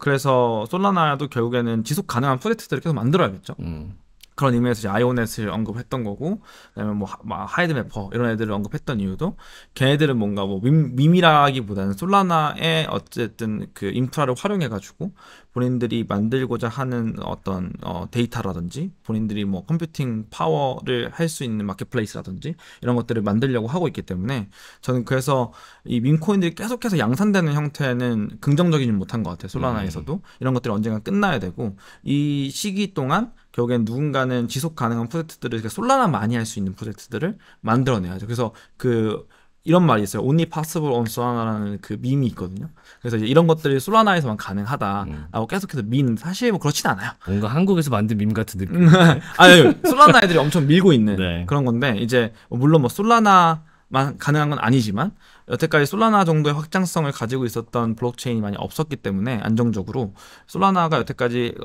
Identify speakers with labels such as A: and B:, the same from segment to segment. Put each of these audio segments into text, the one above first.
A: 그래서 솔라나도 결국에는 지속 가능한 프로젝트들을 계속 만들어야겠죠. 음. 그런 의미에서 아이오넷을 언급했던 거고 그다음에 뭐, 뭐 하이드맵퍼 이런 애들을 언급했던 이유도 걔네들은 뭔가 뭐 밈, 이라기보다는 솔라나의 어쨌든 그 인프라를 활용해가지고 본인들이 만들고자 하는 어떤 어, 데이터라든지 본인들이 뭐 컴퓨팅 파워를 할 수 있는 마켓플레이스라든지 이런 것들을 만들려고 하고 있기 때문에 저는 그래서 이 민코인들이 계속해서 양산되는 형태는 긍정적이지 못한 것 같아요 솔라나에서도 음. 이런 것들이 언젠가 끝나야 되고 이 시기 동안 결국엔 누군가는 지속 가능한 프로젝트들을 솔라나 많이 할 수 있는 프로젝트들을 만들어내야죠. 그래서 그 이런 말이 있어요. Only possible on Solana라는 그 밈이 있거든요. 그래서 이제 이런 것들이 솔라나에서만 가능하다라고 음. 계속해서 밈. 사실 뭐 그렇진 않아요. 뭔가 한국에서 만든 밈 같은 느낌. 아니, 솔라나 애들이 엄청 밀고 있는 네. 그런 건데 이제 물론 뭐 솔라나 만 가능한 건 아니지만 여태까지 솔라나 정도의 확장성을 가지고 있었던 블록체인이 많이 없었기 때문에 안정적으로 솔라나가 여태까지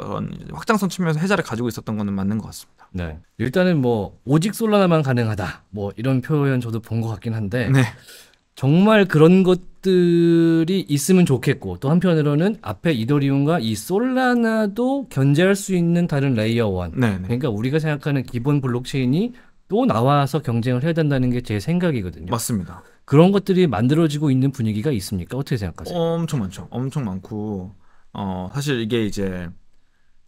A: 확장성 측면에서 해자를 가지고 있었던 거는 맞는 것 같습니다. 네. 일단은
B: 뭐 오직 솔라나만 가능하다. 뭐 이런 표현 저도 본 것 같긴 한데 네. 정말 그런 것들이 있으면 좋겠고 또 한편으로는 앞에 이더리움과 이 솔라나도 견제할 수 있는 다른 레이어 원. 네. 네. 그러니까 우리가 생각하는 기본 블록체인이 또 나와서 경쟁을 해야 된다는 게 제 생각이거든요. 맞습니다. 그런 것들이 만들어지고 있는 분위기가 있습니까? 어떻게 생각하세요?
A: 엄청 많죠. 엄청 많고 어 사실 이게 이제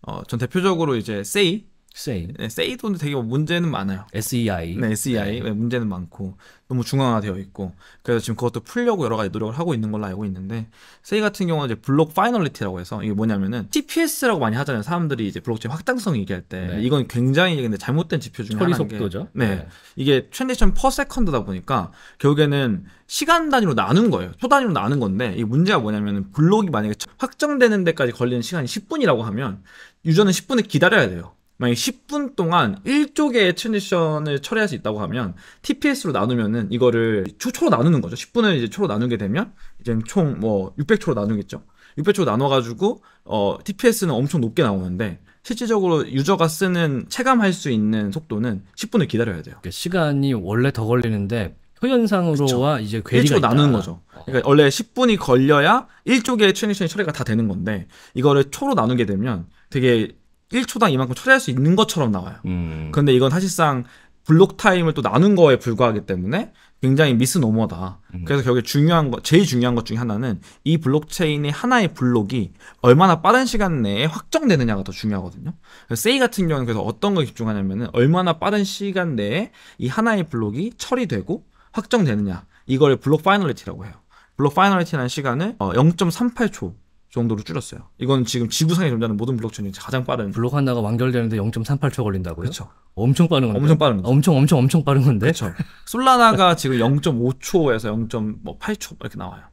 A: 어전 대표적으로 이제 세이 세이. 네, 세이도 되게 문제는 많아요. SEI. 네, SEI. 네. 네. 문제는 많고 너무 중앙화되어 있고 그래서 지금 그것도 풀려고 여러 가지 노력을 하고 있는 걸로 알고 있는데 세이 같은 경우는 이제 블록 파이널리티라고 해서 이게 뭐냐면은 TPS라고 많이 하잖아요. 사람들이 이제 블록체인 확장성 얘기할 때 네. 이건 굉장히 근데 잘못된 지표 중에 하나인 속도죠. 게 네, 네. 이게 트랜지션 퍼 세컨드다 보니까 결국에는 시간 단위로 나눈 거예요. 초 단위로 나눈 건데 이 문제가 뭐냐면은 블록이 만약에 확정되는 데까지 걸리는 시간이 10분이라고 하면 유저는 10분을 기다려야 돼요. 만약 10분 동안 1조 개의 트랜지션을 처리할 수 있다고 하면 TPS로 나누면은 이거를 초초로 나누는 거죠. 10분을 이제 초로 나누게 되면 이제 총 뭐 600초로 나누겠죠. 600초 로 나눠가지고 어 TPS는 엄청 높게 나오는데 실질적으로 유저가 쓰는 체감할 수 있는 속도는 10분을 기다려야 돼요. 그러니까 시간이 원래 더 걸리는데 표현상으로와 그 이제 괴리가 1조 나누는 거죠. 그러니까 원래 10분이 걸려야 1조 개의 트랜지션이 처리가 다 되는 건데 이거를 초로 나누게 되면 되게 1초당 이만큼 처리할 수 있는 것처럼 나와요. 음. 그런데 이건 사실상 블록 타임을 또 나눈 거에 불과하기 때문에 굉장히 미스노머다. 음. 그래서 결국에 중요한 거, 제일 중요한 것 중에 하나는 이 블록체인의 하나의 블록이 얼마나 빠른 시간 내에 확정되느냐가 더 중요하거든요. 세이 같은 경우는 그래서 어떤 걸 집중하냐면은 얼마나 빠른 시간 내에 이 하나의 블록이 처리되고 확정되느냐. 이걸 블록 파이널리티라고 해요. 블록 파이널리티라는 시간을 어, 0.38초 정도로 줄였어요. 이건 지금 지구상에 존재하는 모든 블록체인이 가장 빠른. 블록 하나가 완결되는데 0.38초 걸린다고요? 그렇죠. 엄청 빠른
B: 건데. 엄청 빠른 거죠. 엄청 엄청 엄청 빠른 건데. 그렇죠.
A: 솔라나가 지금 0.5초에서 0.8초 이렇게 나와요.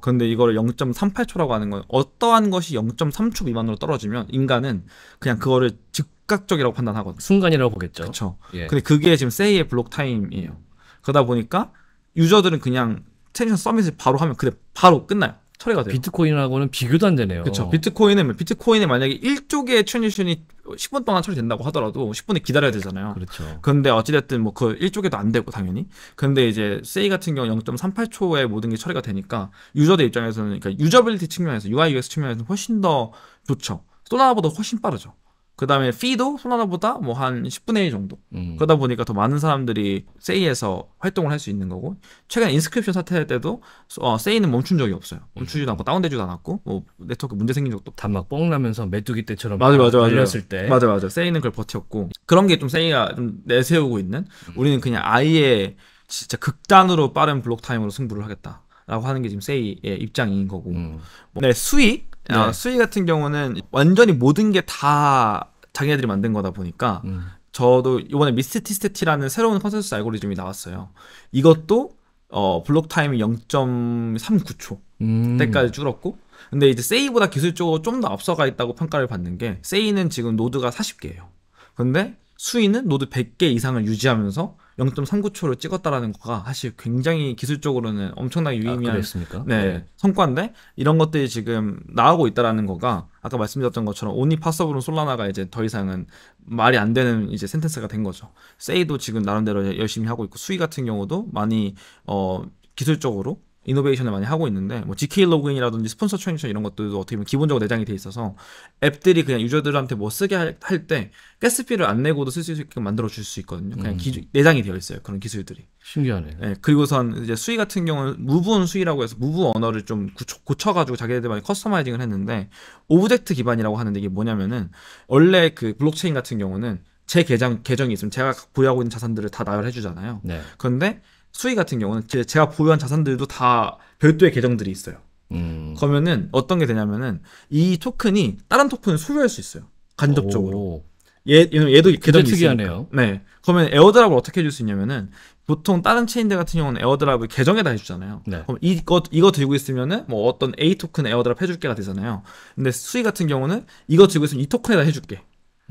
A: 그런데 아. 이거를 0.38초라고 하는 건 어떠한 것이 0.3초 미만으로 떨어지면 인간은 그냥 그거를 즉각적이라고 판단하거든요. 순간이라고 보겠죠. 그렇죠.
B: 예. 근데 그게
A: 지금 세이의 블록 타임이에요. 그러다 보니까 유저들은 그냥 텐션 서밋을 바로 하면 그대 바로 끝나요. 처리가 돼요. 비트코인하고는 비교도 안 되네요. 그렇죠. 비트코인은 비트코인에 만약에 1쪽의 트랜지션이 10분 동안 처리된다고 하더라도 1 0분에 기다려야 되잖아요. 그렇죠. 근데 어찌됐든 뭐그 1쪽에도 안 되고 당연히. 근데 이제 세이 같은 경우 0.38초에 모든 게 처리가 되니까 유저들 입장에서는 그러니까 유저빌리티 측면에서 UI UX 측면에서는 훨씬 더 좋죠. 소나보다 훨씬 빠르죠. 그 다음에 피도 소나나보다 뭐 한 10분의 1 정도. 음. 그러다 보니까 더 많은 사람들이 세이에서 활동을 할 수 있는 거고 최근 인스크립션 사태 때도 어, 세이는 멈춘 적이 없어요. 음. 멈추지도 않고 다운되지도 않았고 뭐 네트워크 문제 생긴 적도 없고. 단막 뻥나면서 메뚜기 때처럼 맞아 맞아 맞아. 열렸을 때. 맞아 맞아. 세이는 그걸 버텼고 그런 게 좀 세이가 좀 내세우고 있는. 음. 우리는 그냥 아예 진짜 극단으로 빠른 블록 타임으로 승부를 하겠다. 라고 하는 게 지금 세이의 입장인 거고. 음. 뭐, 네, 수익. 아, 네. 수익 같은 경우는 완전히 모든 게다 자기네들이 만든 거다 보니까 음. 저도 이번에 미스티스테티라는 새로운 컨센서스 알고리즘이 나왔어요. 이것도 어, 블록 타임이 0.39초
B: 음. 때까지
A: 줄었고 근데 이제 세이보다 기술적으로 좀 더 앞서가 있다고 평가를 받는 게 세이는 지금 노드가 40개예요. 근데 수위는 노드 100개 이상을 유지하면서 0.39초를 찍었다라는 거가 사실 굉장히 기술적으로는 엄청나게 아, 유의미한 아, 네, 네, 성과인데 이런 것들이 지금 나오고 있다라는 거가 아까 말씀드렸던 것처럼 오니 파서블은 솔라나가 이제 더 이상은 말이 안 되는 이제 센텐스가 된 거죠. 세이도 지금 나름대로 열심히 하고 있고 수위 같은 경우도 많이 어 기술적으로 이노베이션을 많이 하고 있는데 뭐 GK 로그인이라든지 스폰서 트랜지션 이런 것들도 어떻게 보면 기본적으로 내장이 돼 있어서 앱들이 그냥 유저들한테 뭐 쓰게 할 때가스피를안 내고도 쓸 수 있게끔 만들어 줄 수 있거든요. 그냥 음. 기, 내장이 되어 있어요. 그런 기술들이. 신기하네. 네, 그리고선 이제 수위 같은 경우는 무브온 수위라고 해서 무브 언어를 좀 고쳐, 가지고 자기네들만이 커스터마이징을 했는데 오브젝트 기반이라고 하는데 이게 뭐냐면은 원래 그 블록체인 같은 경우는 제 계정 계정이 있으면 제가 보유하고 있는 자산들을 다 나열해 주잖아요. 네. 그런데 수익 같은 경우는 제, 제가 보유한 자산들도 다 별도의 계정들이 있어요. 음. 그러면은 어떤 게 되냐면은 이 토큰이 다른 토큰을 소유할 수 있어요. 간접적으로. 얘, 얘도 계정이 특이하네요. 네. 그러면 에어드랍을 어떻게 해줄 수 있냐면은 보통 다른 체인들 같은 경우는 에어드랍을 계정에다 해주잖아요. 네. 그럼 이거 이거 들고 있으면은 뭐 어떤 A 토큰 에어드랍 해줄게가 되잖아요. 근데 수익 같은 경우는 이거 들고 있으면 이 토큰에다 해줄게.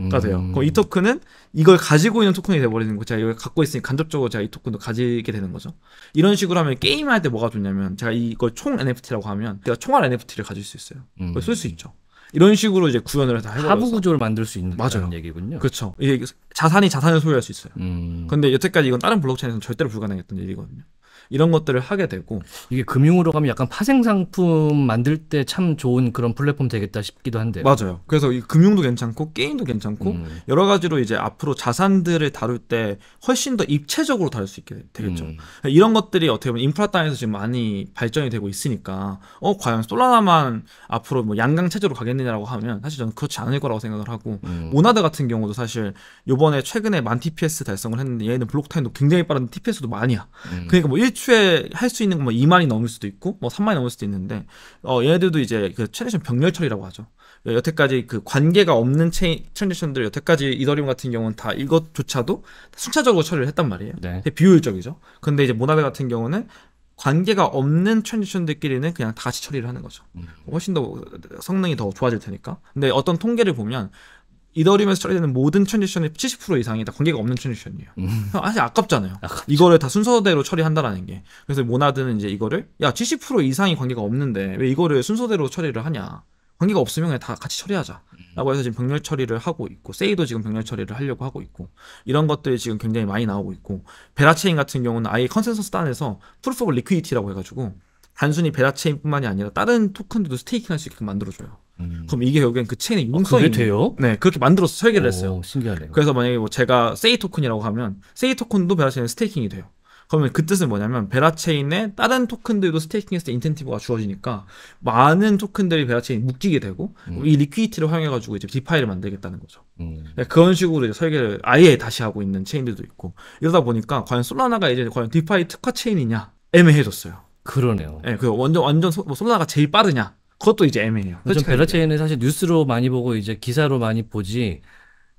A: 가 돼요. 음. 그럼 이 토큰은 이걸 가지고 있는 토큰이 돼버리는 거죠. 제가 이걸 갖고 있으니 간접적으로 제가 이 토큰도 가지게 되는 거죠. 이런 식으로 하면 게임할 때 뭐가 좋냐면 제가 이걸 총 NFT라고 하면 제가 총알 NFT를 가질 수 있어요. 음. 쓸수 있죠. 이런 식으로 이제 구현을 다 해버려서 하부 구조를 만들 수 있는 맞아요. 얘기군요. 그렇죠. 이게 자산이 자산을 소유할 수 있어요. 음. 근데 여태까지 이건 다른 블록체인에서는 절대로 불가능했던 일이거든요. 이런 것들을 하게 되고 이게
B: 금융으로 가면 약간 파생 상품 만들 때 참 좋은 그런 플랫폼 되겠다 싶기도 한데 맞아요.
A: 그래서 이 금융도 괜찮고 게임도 괜찮고 음. 여러 가지로 이제 앞으로 자산들을 다룰 때 훨씬 더 입체적으로 다룰 수 있게 되겠죠. 음. 그러니까 이런 것들이 어떻게 보면 인프라 땅에서 지금 많이 발전이 되고 있으니까 어 과연 솔라나만 앞으로 뭐 양강 체제로 가겠느냐라고 하면 사실 저는 그렇지 않을 거라고 생각을 하고 음. 모나드 같은 경우도 사실 요번에 최근에 만 TPS 달성을 했는데 얘는 블록 타임도 굉장히 빠른 TPS도 많이야. 음. 그러니까 뭐 일, 일주에 할 수 있는 뭐 2만이 넘을 수도 있고 뭐 3만이 넘을 수도 있는데 어 얘네들도 이제 그 트랜지션 병렬 처리라고 하죠. 여태까지 그 관계가 없는 체인 트랜지션들 여태까지 이더리움 같은 경우는 다 이것조차도 순차적으로 처리를 했단 말이에요. 네. 비효율적이죠. 근데 이제 모나베 같은 경우는 관계가 없는 트랜지션들끼리는 그냥 다시 처리를 하는 거죠. 음. 훨씬 더 성능이 더 좋아질 테니까. 근데 어떤 통계를 보면 이더리움에서 처리되는 모든 트랜지션의 70% 이상이 다 관계가 없는 트랜지션이에요. 음. 사실 아, 아깝잖아요. 아깝죠. 그렇죠. 이거를 다 순서대로 처리한다라는 게. 그래서 모나드는 이제 이거를 야70% 이상이 관계가 없는데 왜 이거를 순서대로 처리를 하냐. 관계가 없으면 그냥 다 같이 처리하자. 음. 라고 해서 지금 병렬 처리를 하고 있고, 세이도 지금 병렬 처리를 하려고 하고 있고, 이런 것들이 지금 굉장히 많이 나오고 있고, 베라체인 같은 경우는 아예 컨센서스 단에서 프루프 리퀴디티라고 해가지고, 단순히 베라 체인뿐만이 아니라 다른 토큰들도 스테이킹할 수 있게끔 만들어줘요. 음. 그럼 이게 결국엔 그 체인의 아, 융성이 아, 돼요? 네 그렇게 만들어서 설계를 오, 했어요. 신기하네요. 그래서 만약에 뭐 제가 세이 토큰이라고 하면 세이 토큰도 베라 체인 스테이킹이 돼요. 그러면 그 뜻은 뭐냐면 베라 체인의 다른 토큰들도 스테이킹했을 때 인텐티브가 주어지니까 많은 토큰들이 베라 체인 묶이게 되고 음. 이 리퀴티를 활용해가지고 이제 디파이를 만들겠다는 거죠. 음. 네, 그런 식으로 이제 설계를 아예 다시 하고 있는 체인들도 있고 이러다 보니까 과연 솔라나가 이제 과연 디파이 특화 체인이냐 애매해졌어요. 그러네요. 예, 네, 그 완전 완전 소, 뭐 솔라가 제일 빠르냐? 그것도 이제 애매해요. 그렇죠. 베라체는 사실 뉴스로
B: 많이 보고 이제 기사로 많이 보지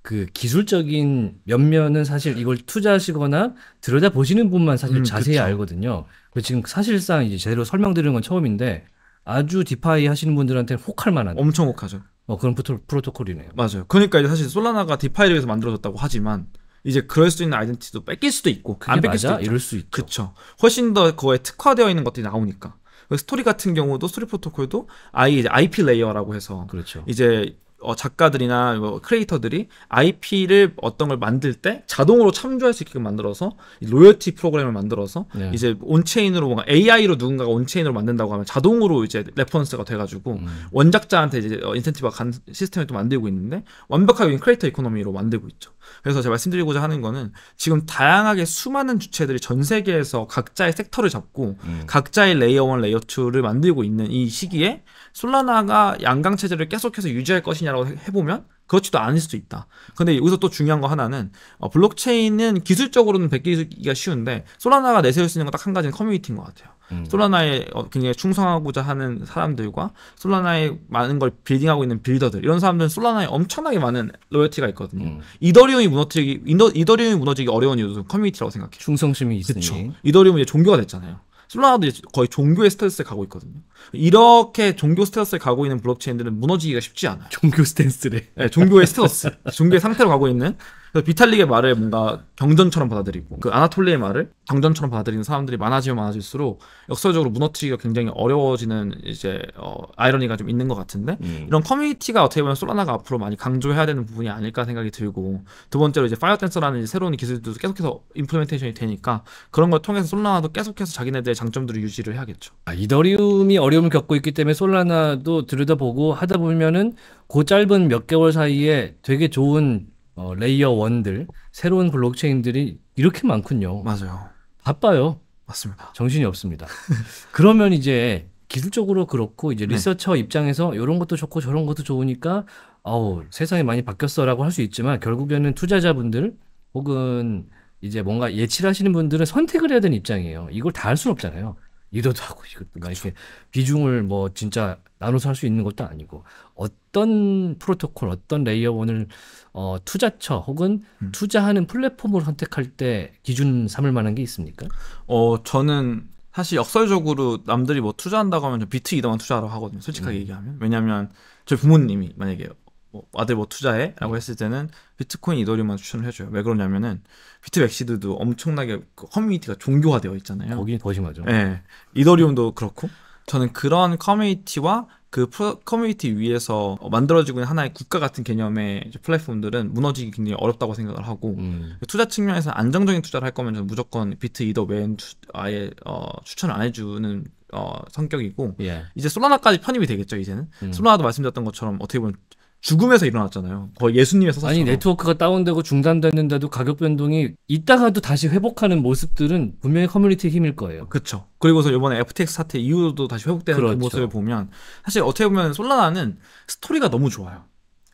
B: 그 기술적인 면면은 사실 이걸 투자하시거나 들여다 보시는 분만 사실 음, 자세히 그쵸. 알거든요. 지금 사실상 이제 제대로
A: 설명드리는 건 처음인데 아주 디파이 하시는 분들한테는 혹할 만한 엄청 혹하죠. 어 그런 프로토, 프로토콜이네요. 맞아요. 그러니까 이제 사실 솔라나가 디파이를 위해서 만들어졌다고 하지만 이제 그럴 수 있는 아이덴티티도 뺏길 수도 있고 안 뺏길 아, 맞아? 수도 있죠. 이럴 수 있죠. 그렇죠. 훨씬 더 그거에 특화되어 있는 것들이 나오니까. 그 스토리 같은 경우도 스토리 프로토콜도 아 이제 IP 레이어라고 해서 그렇죠. 이제 어, 작가들이나 뭐 크리에이터들이 IP를 어떤 걸 만들 때 자동으로 참조할 수 있게끔 만들어서 로열티 프로그램을 만들어서 네. 이제 온체인으로 뭔가 AI로 누군가가 온체인으로 만든다고 하면 자동으로 이제 레퍼런스가 돼가지고 음. 원작자한테 이제 어, 인센티브가 간 시스템을 또 만들고 있는데 완벽하게 크리에이터 이코노미로 만들고 있죠. 그래서 제가 말씀드리고자 하는 거는 지금 다양하게 수많은 주체들이 전 세계에서 각자의 섹터를 잡고 음. 각자의 레이어 원 레이어 투를 만들고 있는 이 시기에 솔라나가 양강 체제를 계속해서 유지할 것이냐라고 해보면 그렇지도 않을 수도 있다. 근데 여기서 또 중요한 거 하나는 어, 블록체인은 기술적으로는 베끼기가 쉬운데 솔라나가 내세울 수 있는 건 딱 한 가지는 커뮤니티인 것 같아요. 음. 솔라나에 어, 굉장히 충성하고자 하는 사람들과 솔라나에 많은 걸 빌딩하고 있는 빌더들 이런 사람들은 솔라나에 엄청나게 많은 로열티가 있거든요. 음. 이더리움이 무너지기 이더, 이더리움이 무너지기 어려운 이유도 커뮤니티라고 생각해요. 충성심이 있으니. 그쵸. 이더리움이 이제 종교가 됐잖아요. 솔라나도 이제 거의 종교의 스탠스에 가고 있거든요. 이렇게 종교 스탠스에 가고 있는 블록체인들은 무너지기가 쉽지 않아요. 종교 스탠스래. 네, 종교의 스탠스, 종교의 상태로 가고 있는 그래서 비탈릭의 말을 뭔가 경전처럼 받아들이고 그 아나톨리의 말을 경전처럼 받아들이는 사람들이 많아지면 많아질수록 역설적으로 무너뜨리기가 굉장히 어려워지는 이제 어, 아이러니가 좀 있는 것 같은데 음. 이런 커뮤니티가 어떻게 보면 솔라나가 앞으로 많이 강조해야 되는 부분이 아닐까 생각이 들고 두 번째로 이제 파이어 댄서라는 이제 새로운 기술도 계속해서 인플레멘테이션이 되니까 그런 걸 통해서 솔라나도 계속해서 자기네들의 장점들을 유지를 해야겠죠.
B: 아, 이더리움이 어려움을 겪고 있기 때문에 솔라나도 들여다보고 하다 보면은 그 짧은 몇 개월 사이에 되게 좋은 어, 레이어 원들 새로운 블록체인들이 이렇게 많군요. 맞아요. 바빠요. 맞습니다. 정신이 없습니다. 그러면 이제 기술적으로 그렇고 이제 네. 리서처 네. 입장에서 이런 것도 좋고 저런 것도 좋으니까 아우 세상이 많이 바뀌었어라고 할 수 있지만 결국에는 투자자분들 혹은 이제 뭔가 예치를하시는 분들은 선택을 해야 되는 입장이에요. 이걸 다 할 수는 없잖아요. 리더도 하고 이것도 막 이렇게 비중을 뭐 진짜 나눠서 할 수 있는 것도 아니고 어떤 프로토콜, 어떤 레이어원을 어, 투자처 혹은 음. 투자하는 플랫폼을 선택할
A: 때 기준 삼을 만한 게 있습니까? 어 저는 사실 역설적으로 남들이 뭐 투자한다고 하면 비트 이더만 투자하라고 하거든요. 솔직하게 음. 얘기하면 왜냐하면 저희 부모님이 만약에 뭐 아들 뭐 투자해? 라고 했을 때는 비트코인 이더리움만 추천을 해줘요. 왜 그러냐면은 비트맥시드도 엄청나게 그 커뮤니티가 종교화되어 있잖아요. 거긴 더 심하죠. 예. 이더리움도 그렇고 저는 그런 커뮤니티와 그 프로, 커뮤니티 위에서 만들어지고 있는 하나의 국가 같은 개념의 플랫폼들은 무너지기 굉장히 어렵다고 생각을 하고 음. 투자 측면에서 안정적인 투자를 할 거면 저는 무조건 비트 이더 외엔 투, 아예 어, 추천을 안 해주는 어, 성격이고 예. 이제 솔라나까지 편입이 되겠죠 이제는 음. 솔라나도 말씀드렸던 것처럼 어떻게 보면 죽음에서 일어났잖아요. 거의 예수님의 사사 아니 네트워크가 다운되고 중단됐는데도 가격 변동이
B: 있다가도 다시 회복하는
A: 모습들은 분명히 커뮤니티 힘일 거예요. 그렇죠. 그리고서 이번에 FTX 사태 이후로도 다시 회복되는 그 그렇죠. 그 모습을 보면 사실 어떻게 보면 솔라나는 스토리가 너무 좋아요.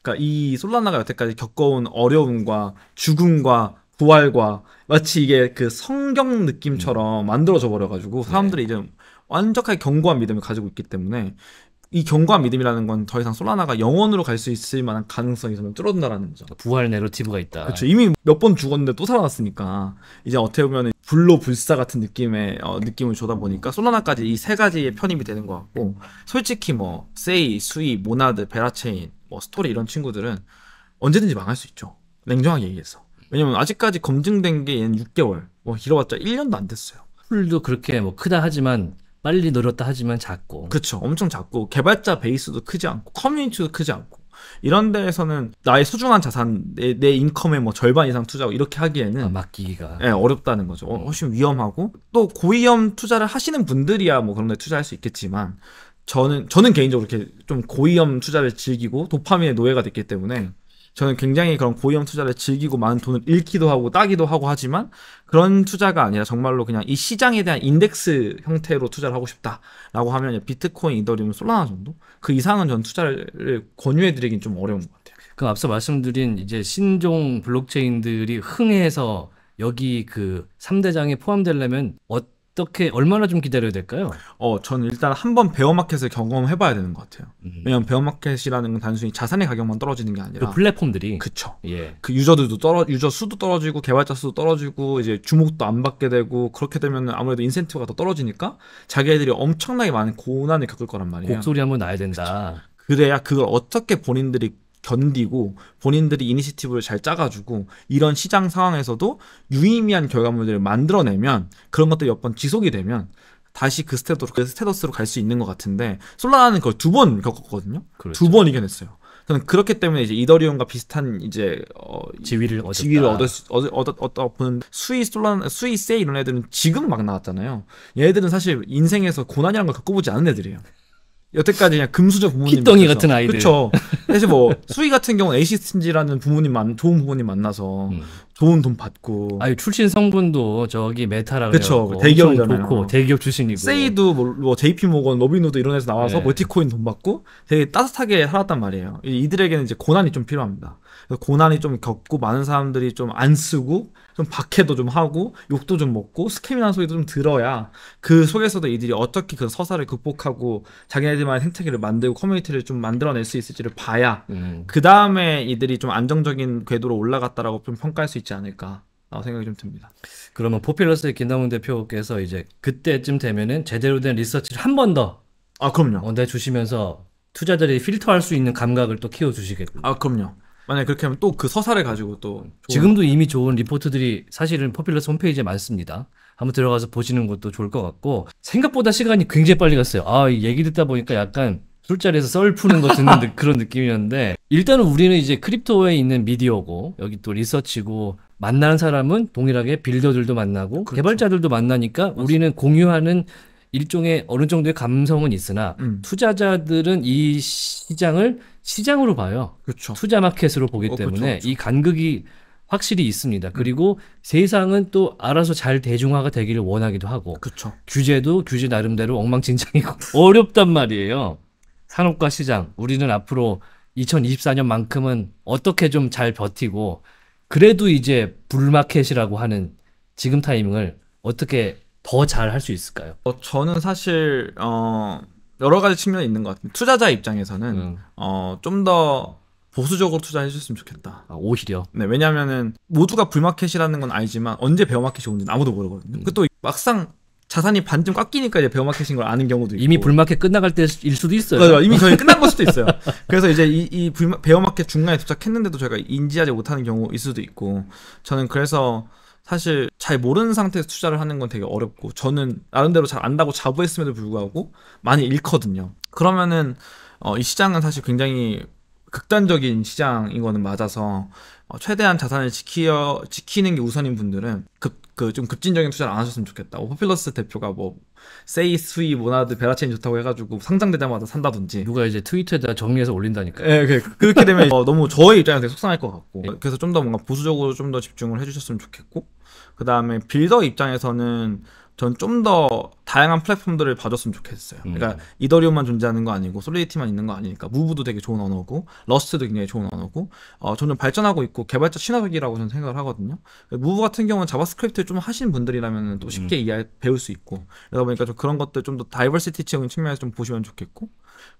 A: 그러니까 이 솔라나가 여태까지 겪어온 어려움과 죽음과 부활과 마치 이게 그 성경 느낌처럼 음. 만들어져 버려가지고 사람들이 네. 이제 완벽하게 견고한 믿음을 가지고 있기 때문에 이 경과 믿음이라는 건 더 이상 솔라나가 영원으로 갈 수 있을 만한 가능성이 점점 줄어든다라는 거 부활 내러티브가 있다. 그렇죠. 이미 몇 번 죽었는데 또 살아났으니까 이제 어떻게 보면 불로 불사 같은 느낌의 어, 느낌을 주다 보니까 솔라나까지 이 세 가지의 편입이 되는 것 같고 솔직히 뭐 세이, 수이, 모나드, 베라체인, 뭐 스토리 이런 친구들은 언제든지 망할 수 있죠. 냉정하게 얘기해서. 왜냐면 아직까지 검증된 게 얘는 6개월, 뭐 길어봤자 1년도 안 됐어요. 풀도 그렇게 뭐 크다 하지만 빨리 늘었다 하지만 작고. 그렇죠. 엄청 작고 개발자 베이스도 크지 않고 커뮤니티도 크지 않고 이런 데에서는 나의 소중한 자산 내, 내 인컴의 뭐 절반 이상 투자하고 이렇게 하기에는 아, 맡기기가 예, 어렵다는 거죠. 어, 훨씬 위험하고 또 고위험 투자를 하시는 분들이야 뭐 그런 데 투자할 수 있겠지만 저는 저는 개인적으로 이렇게 좀 고위험 투자를 즐기고 도파민의 노예가 됐기 때문에 저는 굉장히 그런 고위험 투자를 즐기고 많은 돈을 잃기도 하고 따기도 하고 하지만 그런 투자가 아니라 정말로 그냥 이 시장에 대한 인덱스 형태로 투자를 하고 싶다라고 하면 비트코인, 이더리움, 솔라나 정도 그 이상은 전 투자를 권유해드리긴 좀 어려운 것 같아요. 그 앞서 말씀드린 이제 신종 블록체인들이 흥해서 여기 그 3대장에 포함되려면 어떤 어떻게 얼마나 좀 기다려야 될까요? 어, 저는 일단 한번 베어마켓을 경험해봐야 되는 것 같아요. 음. 왜냐면 하 베어마켓이라는 건 단순히 자산의 가격만 떨어지는 게 아니라 그 플랫폼들이 그쵸. 예. 그 유저들도 떨어 유저 수도 떨어지고 개발자 수도 떨어지고 이제 주목도 안 받게 되고 그렇게 되면 아무래도 인센티브가 더 떨어지니까 자기들이 엄청나게 많은 고난을 겪을 거란 말이에요. 목소리 한번 나야 된다. 그쵸. 그래야 그걸 어떻게 본인들이 견디고 본인들이 이니시티브를 잘 짜가지고 이런 시장 상황에서도 유의미한 결과물들을 만들어내면 그런 것들이 몇번 지속이 되면 다시 그 스테더스로, 그 스테더스로 갈 수 있는 것 같은데 솔라나는 그걸 두 번 겪었거든요. 그렇죠. 두번 이겨냈어요. 저는 그렇기 때문에 이제 이더리움과 비슷한 이제 어 지위를 얻었다. 지위를 얻을 수, 얻, 얻, 얻다 보는 수이 솔란 수이 세 이런 애들은 지금 막 나왔잖아요. 얘네들은 사실 인생에서 고난이란걸 겪어보지 않은 애들이에요. 여태까지 그냥 금수저 부모님 희덩이 그렇죠? 같은 아이들 그렇죠 사실 뭐 수희 같은 경우는 에시스틴지라는 이 부모님 만 좋은 부모님 만나서 음. 좋은 돈 받고 아유 출신 성분도 저기 메타라 그렇죠 대기업이잖아요 좋고 대기업 출신이고 세이도 뭐, 뭐 JP 모건 로빈후드 이런 데서 나와서 네. 멀티코인 돈 받고 되게 따뜻하게 살았단 말이에요 이들에게는 이제 고난이 좀 필요합니다 고난이 좀 겪고 많은 사람들이 좀 안 쓰고 좀 박해도 좀 하고 욕도 좀 먹고 스캠이라는 소리도 좀 들어야 그 속에서도 이들이 어떻게 그 서사를 극복하고 자기네들만의 생태계를 만들고 커뮤니티를 좀 만들어낼 수 있을지를 봐야 음. 그 다음에 이들이 좀 안정적인 궤도로 올라갔다라고 좀 평가할 수 있지 않을까. 생각이 좀 듭니다. 그러면 포필러스의 김남훈 대표께서 이제 그때쯤 되면은 제대로 된 리서치를
B: 한 번더 아, 그럼요. 내주시면서 투자자들이 필터할 수 있는 감각을 또 키워주시겠군요. 아, 그럼요. 만약 그렇게 하면 또 그 서사를 가지고 또 지금도 이미 좋은 리포트들이 사실은 포퓰러스 홈페이지에 많습니다. 한번 들어가서 보시는 것도 좋을 것 같고 생각보다 시간이 굉장히 빨리 갔어요. 아 얘기 듣다 보니까 약간 술자리에서 썰 푸는 거 듣는 그런 느낌이었는데 일단은 우리는 이제 크립토에 있는 미디어고 여기 또 리서치고 만나는 사람은 동일하게 빌더들도 만나고 그렇죠. 개발자들도 만나니까 맞습니다. 우리는 공유하는 일종의 어느 정도의 감성은 있으나 음. 투자자들은 이 시장을 시장으로 봐요. 그쵸. 투자 마켓으로 보기 어, 때문에 그쵸, 그쵸. 이 간극이 확실히 있습니다. 그리고 음. 세상은 또 알아서 잘 대중화가 되기를 원하기도 하고 그쵸. 규제도 규제 나름대로 엉망진창이고 어렵단 말이에요. 산업과 시장 우리는 앞으로 2024년만큼은 어떻게 좀 잘 버티고 그래도 이제 불마켓이라고 하는
A: 지금 타이밍을 어떻게 더잘할수 있을까요? 어, 저는 사실 어, 여러 가지 측면이 있는 것 같아요. 투자자 입장에서는 음. 어, 좀더 보수적으로 투자해 주셨으면 좋겠다. 아, 오히려. 네, 왜냐면 모두가 불마켓이라는 건 알지만 언제 베어마켓이 오는지 아무도 모르거든요. 음. 그또 막상 자산이 반쯤 꽉 끼니까 이제 베어마켓인 걸 아는 경우도 있고 이미 불마켓 끝나갈 때일 수도 있어요. 맞아요. 이미 저희 끝난 걸 수도 있어요. 그래서 이제 이, 이 불마, 베어마켓 중간에 도착했는데도 저희가 인지하지 못하는 경우 있을 수도 있고 저는 그래서 사실 잘 모르는 상태에서 투자를 하는 건 되게 어렵고 저는 나름대로 잘 안다고 자부했음에도 불구하고 많이 잃거든요. 그러면은 어, 이 시장은 사실 굉장히 극단적인 시장인 거는 맞아서 어, 최대한 자산을 지키어 지키는 게 우선인 분들은 급그좀 급진적인 투자를 안 하셨으면 좋겠다. 오퍼필러스 뭐 대표가 뭐 세이 스위 모나드 베라체인 좋다고 해가지고 상장되자마자 산다든지 누가 이제 트위터에다 정리해서 올린다니까. 예, 네, 그렇게 되면 어, 너무 저의 입장에서 되게 속상할 것 같고 그래서 좀 더 뭔가 보수적으로 좀 더 집중을 해주셨으면 좋겠고 그 다음에 빌더 입장에서는 전 좀 더 다양한 플랫폼들을 봐줬으면 좋겠어요. 음. 그러니까 이더리움만 존재하는 거 아니고 솔리디티만 있는 거 아니니까 무브도 되게 좋은 언어고 러스트도 굉장히 좋은 언어고 어, 점점 발전하고 있고 개발자 친화적이라고 저는 생각을 하거든요. 무브 같은 경우는 자바스크립트 좀 하신 분들이라면 또 쉽게 음. 이해 배울 수 있고 그러다 보니까 좀 그런 것들 좀 더 다이버시티적인 측면에서 좀 보시면 좋겠고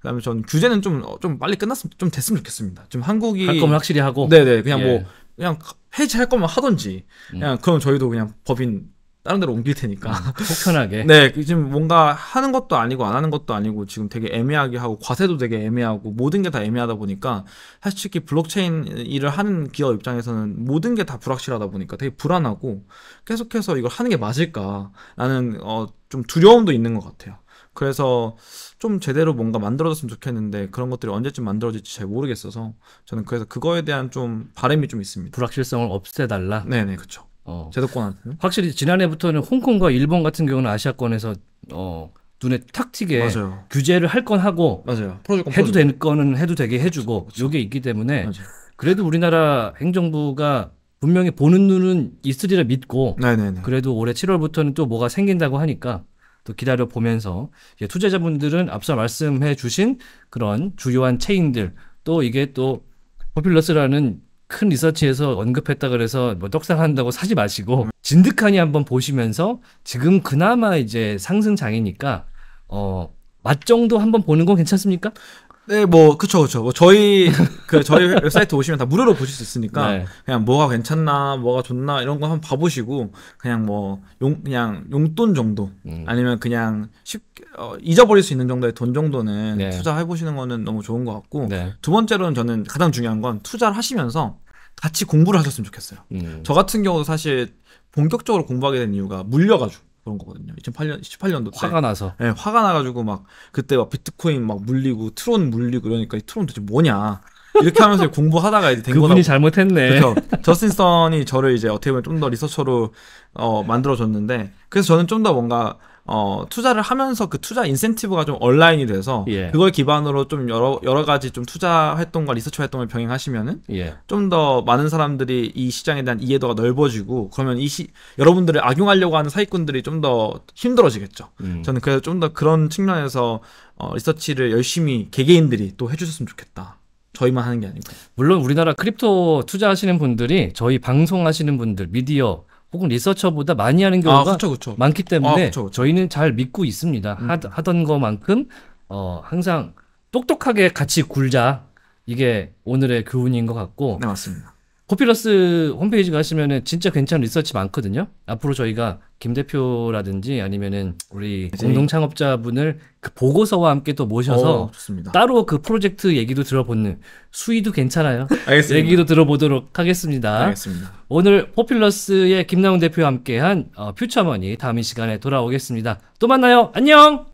A: 그다음에 전 규제는 좀좀 어, 좀 빨리 끝났으면 좀 됐으면 좋겠습니다. 좀 한국이 할 거면 확실히 하고 네네 그냥 뭐 예. 뭐 그냥 폐지할 거면 하던지 음. 그냥 음. 그럼 저희도 그냥 법인 다른 데로 옮길 테니까 음, 편하게 네 그 지금 뭔가 하는 것도 아니고 안 하는 것도 아니고 지금 되게 애매하게 하고 과세도 되게 애매하고 모든 게 다 애매하다 보니까 솔직히 블록체인 일을 하는 기업 입장에서는 모든 게 다 불확실하다 보니까 되게 불안하고 계속해서 이걸 하는 게 맞을까라는 어, 좀 두려움도 있는 것 같아요. 그래서 좀 제대로 뭔가 만들어졌으면 좋겠는데 그런 것들이 언제쯤 만들어질지 잘 모르겠어서 저는 그래서 그거에 대한 좀 바람이 좀 있습니다. 불확실성을 없애달라. 네네 그렇죠. 어. 제도권한테
B: 확실히 지난해부터는 홍콩과 일본 같은 경우는 아시아권에서 어, 눈에 탁 튀게 맞아요. 규제를 할 건 하고 맞아요. 프로젝 해도 되는 거는 해도 되게 해주고 요게 있기 때문에 맞아요. 그래도 우리나라 행정부가 분명히 보는 눈은 있으리라 믿고 네네네. 그래도 올해 7월부터는 또 뭐가 생긴다고 하니까 또 기다려 보면서 투자자분들은 앞서 말씀해 주신 그런 주요한 체인들 또 이게 또 포퓰러스라는 큰 리서치에서 언급했다 그래서 뭐 떡상한다고 사지 마시고 진득하니 한번 보시면서 지금 그나마 이제 상승장이니까 어
A: 맛 정도 한번 보는 건 괜찮습니까? 네, 뭐 그쵸 그쵸. 뭐 저희 그 저희 웹사이트 오시면 다 무료로 보실 수 있으니까 네. 그냥 뭐가 괜찮나, 뭐가 좋나 이런 거 한번 봐보시고 그냥 뭐 용 그냥 용돈 정도 음. 아니면 그냥 쉽 어, 잊어버릴 수 있는 정도의 돈 정도는 네. 투자해 보시는 거는 너무 좋은 것 같고 네. 두 번째로는 저는 가장 중요한 건 투자를 하시면서 같이 공부를 하셨으면 좋겠어요. 음. 저 같은 경우도 사실 본격적으로 공부하게 된 이유가 물려가지고 그런 거거든요. 2008년 18년도 때. 화가 나서. 예, 네, 화가 나가지고 막 그때 막 비트코인 막 물리고 트론 물리고 그러니까 이 트론 도대체 뭐냐. 이렇게 하면서 공부하다가 이제 된 그분이 잘못했네. 그렇죠. 저스틴 선이 저를 이제 어떻게 보면 좀 더 리서처로 어, 만들어줬는데 그래서 저는 좀 더 뭔가 어, 투자를 하면서 그 투자 인센티브가 좀 온라인이 돼서 예. 그걸 기반으로 좀 여러 여러 가지 좀 투자 활동과 리서치 활동을 병행하시면은 예. 좀더 많은 사람들이 이 시장에 대한 이해도가 넓어지고 그러면 이 시, 여러분들을 악용하려고 하는 사기꾼들이 좀 더 힘들어지겠죠. 음. 저는 그래서 좀 더 그런 측면에서 어, 리서치를 열심히 개개인들이 또 해주셨으면 좋겠다. 저희만 하는 게 아니고.
B: 물론 우리나라 크립토 투자하시는 분들이 저희 방송하시는 분들 미디어 혹은 리서처보다 많이 하는 아, 경우가 아, 그쵸, 그쵸. 많기 때문에 아, 그쵸, 저희는 잘 믿고 있습니다. 음. 하, 하던 것만큼 어, 항상 똑똑하게 같이 굴자. 이게 오늘의 교훈인 것 같고. 네, 맞습니다. 코피러스 홈페이지 가시면은 진짜 괜찮은 리서치 많거든요. 앞으로 저희가 김 대표라든지 아니면은 우리 네. 공동 창업자분을 그 보고서와 함께 또 모셔서 오, 어, 따로 그 프로젝트 얘기도 들어보는 수위도 괜찮아요. 알겠습니다. 얘기도 들어보도록 하겠습니다. 알겠습니다. 오늘 포필러스의 김나웅 대표와 함께한 어, 퓨처머니 다음 시간에 돌아오겠습니다. 또 만나요. 안녕.